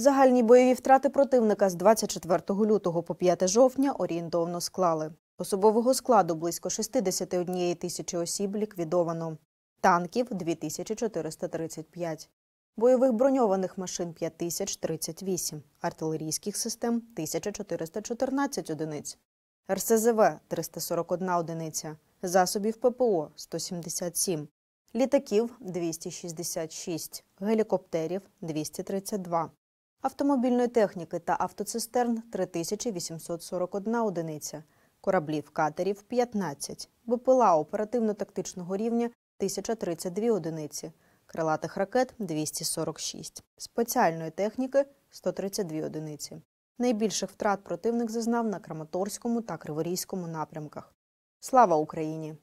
Загальні бойові втрати противника з 24 лютого по 5 жовтня орієнтовно склали. Особового складу близько 61 тисячі осіб ліквідовано, танків 2435, бойових броньованих машин 5038, артилерійських систем 1414 одиниць, РСЗВ 341 одиниця, засобів ППО 177, літаків 266, гелікоптерів 232 автомобільної техніки та автоцистерн 3841 одиниця, кораблів катерів 15, БПЛА оперативно-тактичного рівня 1032 одиниці, крилатих ракет 246, спеціальної техніки 132 одиниці. Найбільших втрат противник зазнав на Краматорському та Криворізькому напрямках. Слава Україні!